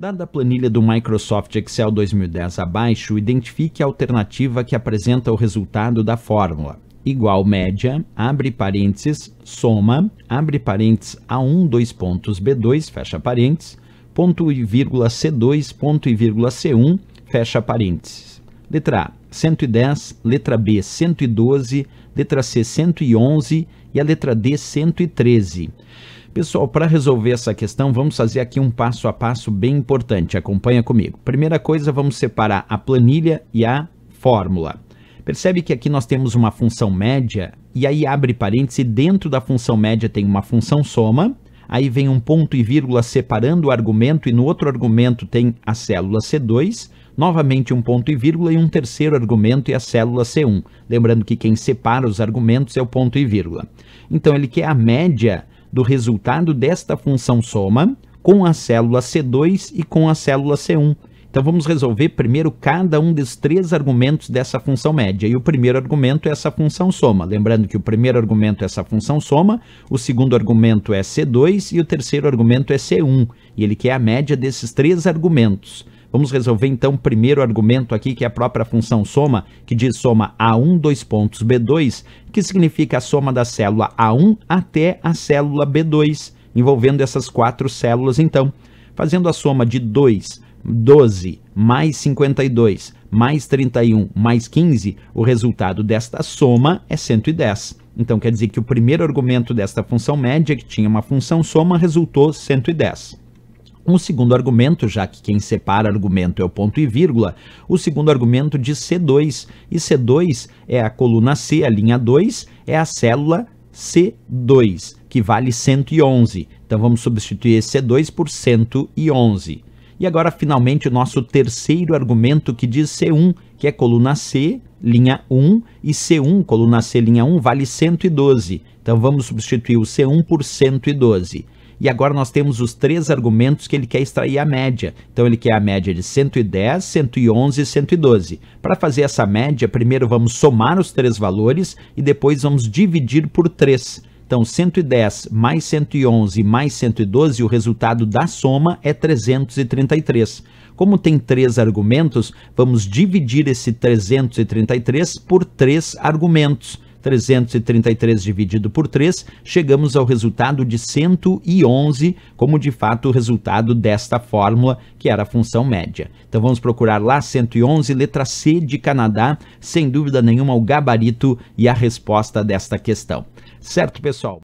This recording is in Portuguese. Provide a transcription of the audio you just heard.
Dada a planilha do Microsoft Excel 2010 abaixo, identifique a alternativa que apresenta o resultado da fórmula. Igual média, abre parênteses, soma, abre parênteses A1, dois pontos B2, fecha parênteses, ponto e vírgula C2, ponto e vírgula C1, fecha parênteses. Letra A, 110, letra B, 112, letra C, 111 e a letra D, 113. Pessoal, para resolver essa questão, vamos fazer aqui um passo a passo bem importante. Acompanha comigo. Primeira coisa, vamos separar a planilha e a fórmula. Percebe que aqui nós temos uma função média e aí abre parênteses, dentro da função média tem uma função soma, aí vem um ponto e vírgula separando o argumento e no outro argumento tem a célula C2, novamente um ponto e vírgula e um terceiro argumento e a célula C1. Lembrando que quem separa os argumentos é o ponto e vírgula. Então ele quer a média do resultado desta função soma com a célula C2 e com a célula C1. Então vamos resolver primeiro cada um dos três argumentos dessa função média. E o primeiro argumento é essa função soma. Lembrando que o primeiro argumento é essa função soma, o segundo argumento é C2 e o terceiro argumento é C1. E ele quer a média desses três argumentos. Vamos resolver então o primeiro argumento aqui, que é a própria função soma, que diz soma A1, dois pontos, B2, que significa a soma da célula A1 até a célula B2, envolvendo essas quatro células então. Fazendo a soma de 2, 12, mais 52, mais 31, mais 15, o resultado desta soma é 110. Então quer dizer que o primeiro argumento desta função média, que tinha uma função soma, resultou 110. Um segundo argumento, já que quem separa argumento é o ponto e vírgula, o segundo argumento diz C2, e C2 é a coluna C, a linha 2, é a célula C2, que vale 111. Então vamos substituir esse C2 por 111. E agora, finalmente, o nosso terceiro argumento que diz C1, que é coluna C, linha 1, e C1, coluna C, linha 1, vale 112. Então vamos substituir o C1 por 112 e agora nós temos os três argumentos que ele quer extrair a média. Então ele quer a média de 110, 111 e 112. Para fazer essa média, primeiro vamos somar os três valores e depois vamos dividir por 3. Então, 110 mais 111 mais 112, o resultado da soma é 333. Como tem três argumentos, vamos dividir esse 333 por três argumentos. 333 dividido por 3, chegamos ao resultado de 111, como de fato o resultado desta fórmula, que era a função média. Então vamos procurar lá 111, letra C de Canadá, sem dúvida nenhuma o gabarito e a resposta desta questão. Certo, pessoal?